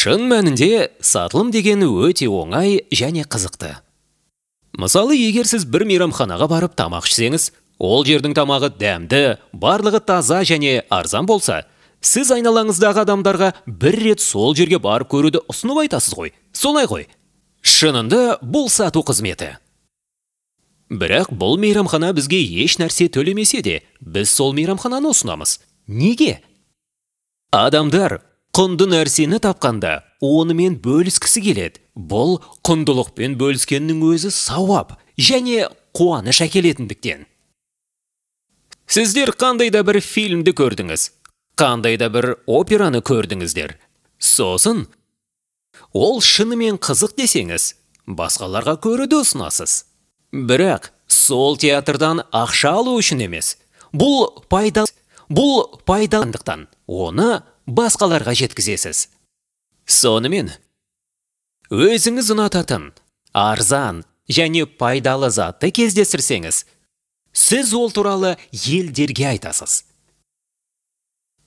шын мәнінде сатылым деген өте оңай және қызықты мысалы егер сіз бір мейрамханаға барып тамақ ішсеңіз ол жердің тамағы дәмді барлығы таза және арзан болса сіз айналаңыздағы адамдарға бір рет сол жерге барып көруді ұсынып айтасыз ғой солай ғой шынында бұл сату қызметі бірақ бұл мейрамхана бізге еш нәрсе төлемесе де біз сол мейрамхананы ұсынамыз неге адамдар құнды нәрсені тапқанда онымен бөліскісі келеді бұл құндылықпен бөліскеннің өзі сауап және қуаныш әкелетіндіктен сіздер қандай да бір фильмді көрдіңіз қандай да бір операны көрдіңіздер сосын ол шынымен қызық десеңіз басқаларға көруді ұсынасыз бірақ сол театрдан ақша алу үшін емес бұл пайда бұл пайдаландықтан оны басқаларға жеткізесіз сонымен өзіңіз ұнататын арзан және пайдалы затты кездестірсеңіз сіз ол туралы елдерге айтасыз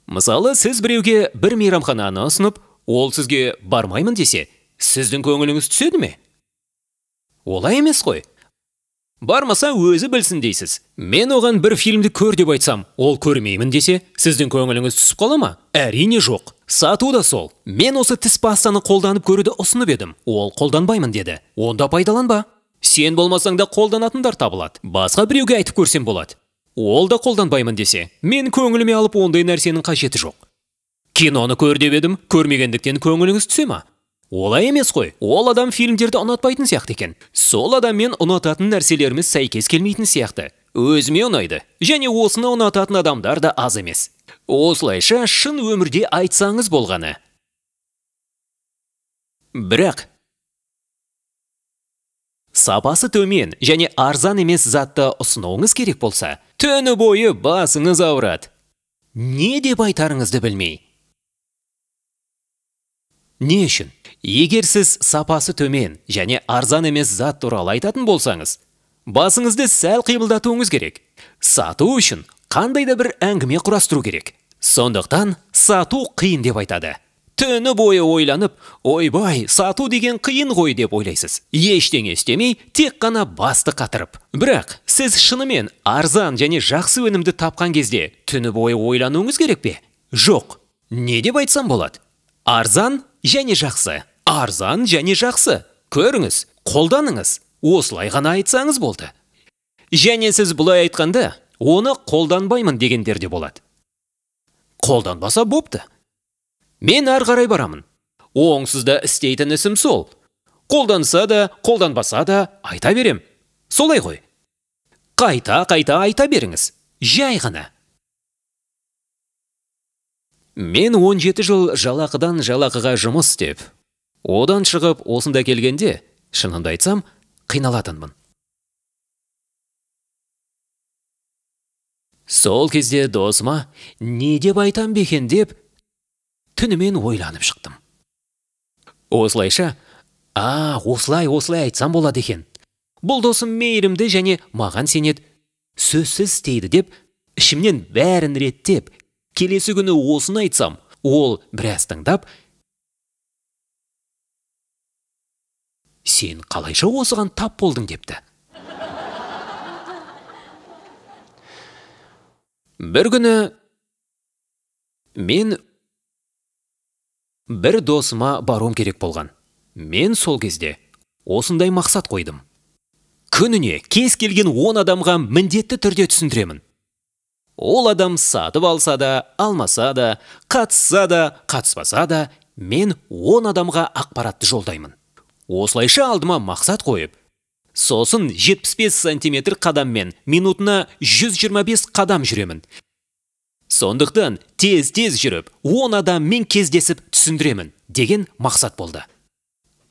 мысалы сіз біреуге бір мейрамхананы ұсынып ол сізге бармаймын десе сіздің көңіліңіз түседі ме олай емес қой бармаса өзі білсін дейсіз мен оған бір фильмді көр деп айтсам ол көрмеймін десе сіздің көңіліңіз түсіп қала ма әрине жоқ сату да сол мен осы тіс пастаны қолданып көруді ұсынып едім ол қолданбаймын деді онда пайдаланба сен болмасаң да қолданатындар табылады басқа біреуге айтып көрсем болады ол да қолданбаймын десе мен көңіліме алып ондай нәрсенің қажеті жоқ киноны көр деп едім көрмегендіктен көңіліңіз түсе ма олай емес қой ол адам фильмдерді ұнатпайтын сияқты екен сол адаммен ұнататын нәрселеріміз сәйкес келмейтін сияқты өзіме ұнайды және осыны ұнататын адамдар да аз емес осылайша шын өмірде айтсаңыз болғаны бірақ сапасы төмен және арзан емес затты ұсынуыңыз керек болса түні бойы басыңыз ауырады не деп айтарыңызды білмей не үшін егер сіз сапасы төмен және арзан емес зат туралы айтатын болсаңыз басыңызды сәл қимылдатуыңыз керек сату үшін қандай да бір әңгіме құрастыру керек сондықтан сату қиын деп айтады түні бойы ойланып ойбай сату деген қиын ғой деп ойлайсыз ештеңе істемей тек қана басты қатырып бірақ сіз шынымен арзан және жақсы өнімді тапқан кезде түні бойы ойлануыңыз керек пе жоқ не деп айтсам болады арзан және жақсы арзан және жақсы көріңіз қолданыңыз осылай ғана айтсаңыз болды және сіз бұлай айтқанда оны қолданбаймын дегендер де болады қолданбаса бопты мен ары қарай барамын оңсызда істейтін ісім сол қолданса да қолданбаса да айта берем. солай ғой қайта қайта айта беріңіз жай ғана мен 17 жыл жалақыдан жалақыға жұмыс істеп одан шығып осында келгенде шынымды айтсам қиналатынмын сол кезде досыма не деп айтам бекен деп түнімен ойланып шықтым осылайша а осылай осылай айтсам болады екен бұл досым мейірімді және маған сенет, сөзсіз істейді деп ішімнен бәрін реттеп келесі күні осыны айтсам ол біраз тыңдап сен қалайша осыған тап болдың депті бір күні мен бір досыма баруым керек болған мен сол кезде осындай мақсат қойдым күніне кез келген он адамға міндетті түрде түсіндіремін ол адам сатып алса да алмаса да қатысса да қатыспаса да мен он адамға ақпаратты жолдаймын осылайша алдыма мақсат қойып сосын 75 сантиметр қадаммен минутына 125 қадам жүремін сондықтан тез тез жүріп 10 адаммен кездесіп түсіндіремін деген мақсат болды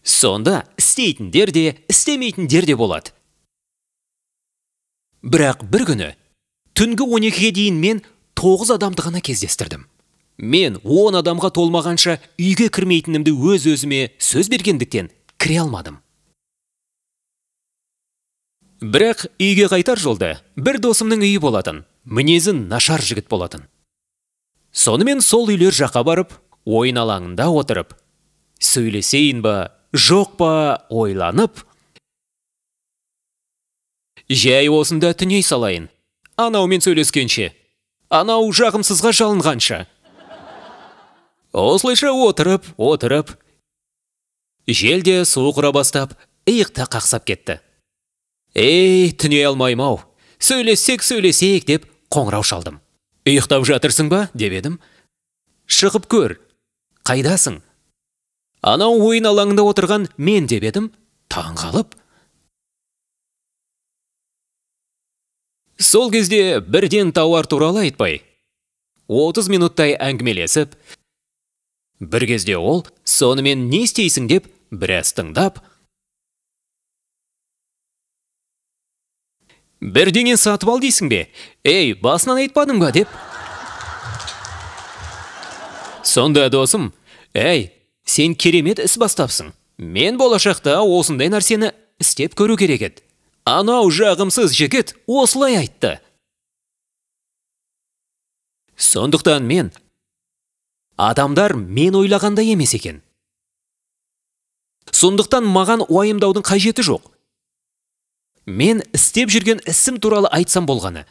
сонда істейтіндер де істемейтіндер де болады бірақ бір күні түнгі 12-ге дейін мен 9 адамды ғана кездестірдім мен 10 адамға толмағанша үйге кірмейтінімді өз өзіме сөз бергендіктен кіре алмадым бірақ үйге қайтар жолда бір досымның үйі болатын мінезі нашар жігіт болатын сонымен сол үйлер жақа барып ойын алаңында отырып сөйлесейін ба жоқ па ойланып жәй осында түней салайын анаумен сөйлескенше анау жағымсызға жалынғанша осылайша отырып отырып жел де бастап иықта қақсап кетті ей түне алмаймын ау сөйлессек сөйлесейік деп қоңырау шалдым ұйықтап жатырсың ба деп едім шығып көр қайдасың анау ойын алаңында отырған мен деп едім таң қалып. сол кезде бірден тауар туралы айтпай 30 минуттай әңгімелесіп бір кезде ол сонымен не істейсің деп біраз тыңдап бірдеңе сатып ал дейсің бе ей басынан айтпадым ба деп сонда досым әй сен керемет іс бастапсың мен болашақта осындай нәрсені істеп көру керек еді анау жағымсыз жігіт осылай айтты сондықтан мен адамдар мен ойлағандай емес екен сондықтан маған уайымдаудың қажеті жоқ мен істеп жүрген ісім туралы айтсам болғаны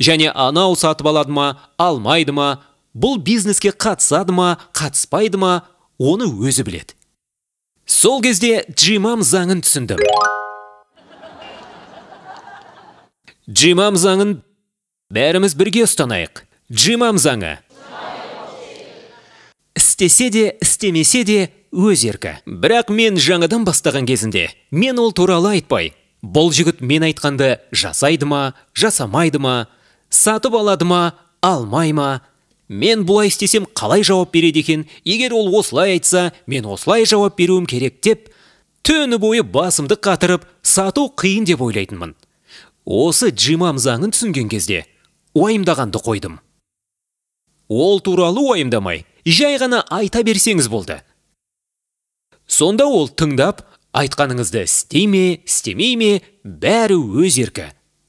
және анау сатып алады ма алмайды ма бұл бизнеске қатысады ма қатыспайды ма оны өзі біледі сол кезде джимам заңын түсіндім джимам заңын бәріміз бірге ұстанайық джимам заңы істесе де істемесе де өз еркі бірақ мен жаңадан бастаған кезінде мен ол туралы айтпай бұл жігіт мен айтқанды жасайды ма жасамайды ма сатып алады ма алмай ма мен бұлай істесем қалай жауап береді екен егер ол осылай айтса мен осылай жауап беруім керек деп түні бойы басымды қатырып сату қиын деп ойлайтынмын осы джимам заңын түсінген кезде уайымдағанды қойдым ол туралы уайымдамай жай ғана айта берсеңіз болды сонда ол тыңдап айтқаныңызды істей ме істемей ме бәрі өз еркі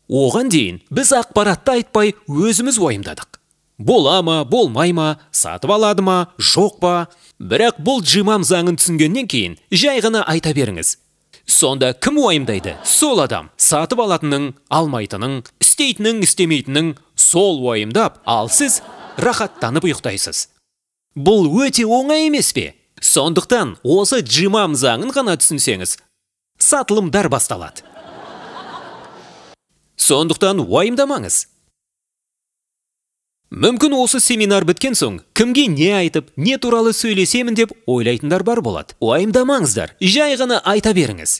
оған дейін біз ақпаратты айтпай өзіміз ойымдадық. бола ма болмай ма сатып алады ма жоқ па бірақ бұл джимам заңын түсінгеннен кейін жай ғана айта беріңіз сонда кім уайымдайды сол адам сатып алатының алмайтының істейтінің істемейтінің сол уайымдап ал сіз рахаттанып ұйықтайсыз бұл өте оңай емес пе сондықтан осы джимам заңын ғана түсінсеңіз сатылымдар басталады сондықтан уайымдамаңыз мүмкін осы семинар біткен соң кімге не айтып не туралы сөйлесемін деп ойлайтындар бар болады уайымдамаңыздар жай ғана айта беріңіз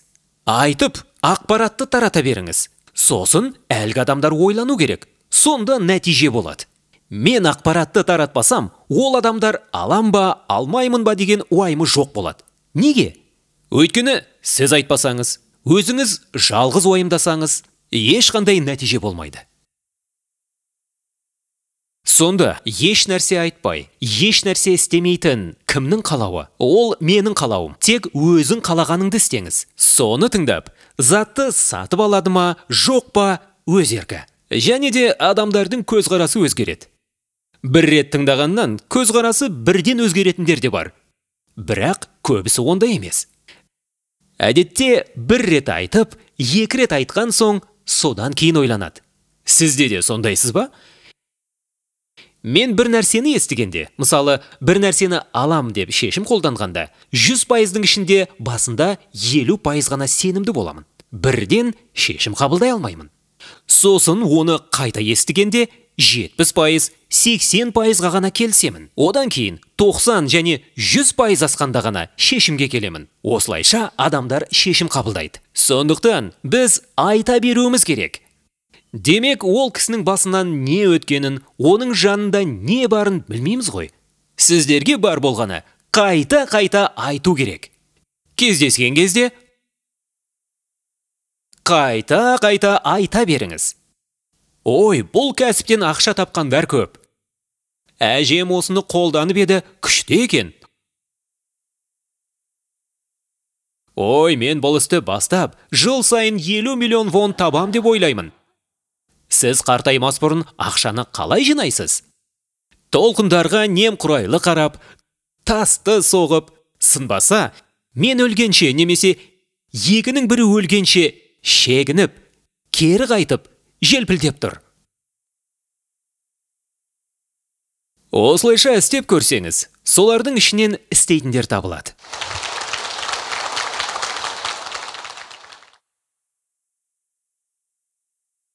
айтып ақпаратты тарата беріңіз сосын әлгі адамдар ойлану керек сонда нәтиже болады мен ақпаратты таратпасам ол адамдар алам ба алмаймын ба деген уайымы жоқ болады неге өйткені сіз айтпасаңыз өзіңіз жалғыз уайымдасаңыз ешқандай нәтиже болмайды сонда еш нәрсе айтпай еш нәрсе істемейтін кімнің қалауы ол менің қалауым тек өзің қалағаныңды істеңіз соны тыңдап затты сатып алады ма жоқ па өз еркі және де адамдардың көзқарасы өзгереді бір рет тыңдағаннан көзқарасы бірден өзгеретіндер де бар бірақ көбісі ондай емес әдетте бір рет айтып екі рет айтқан соң содан кейін ойланады сізде де сондайсыз ба мен бір нәрсені естігенде мысалы бір нәрсені алам деп шешім қолданғанда 100 пайыздың ішінде басында 50% ғана сенімді боламын бірден шешім қабылдай алмаймын сосын оны қайта естігенде 70 пайыз 80 пайызға ғана келсемін. Одан кейін 90 және 100 пайыз асқанда ғана шешімге келемін. Осылайша адамдар шешім қабылдайды. Сондықтан біз айта беруіміз керек. Демек ол кісінің басынан не өткенін, оның жанында не барын білмейміз ғой. Сіздерге бар болғаны қайта-қайта айту керек. Кездескен кезде қайта-қайта айта беріңіз ой бұл кәсіптен ақша тапқандар көп әжем осыны қолданып еді күшті екен ой мен бұл істі бастап жыл сайын елу миллион вон табам деп ойлаймын сіз қартаймас бұрын ақшаны қалай жинайсыз толқындарға нем немқұрайлы қарап тасты соғып сынбаса мен өлгенше немесе егінің бірі өлгенше шегініп кері қайтып желпілдеп тұр осылайша істеп көрсеңіз солардың ішінен істейтіндер табылады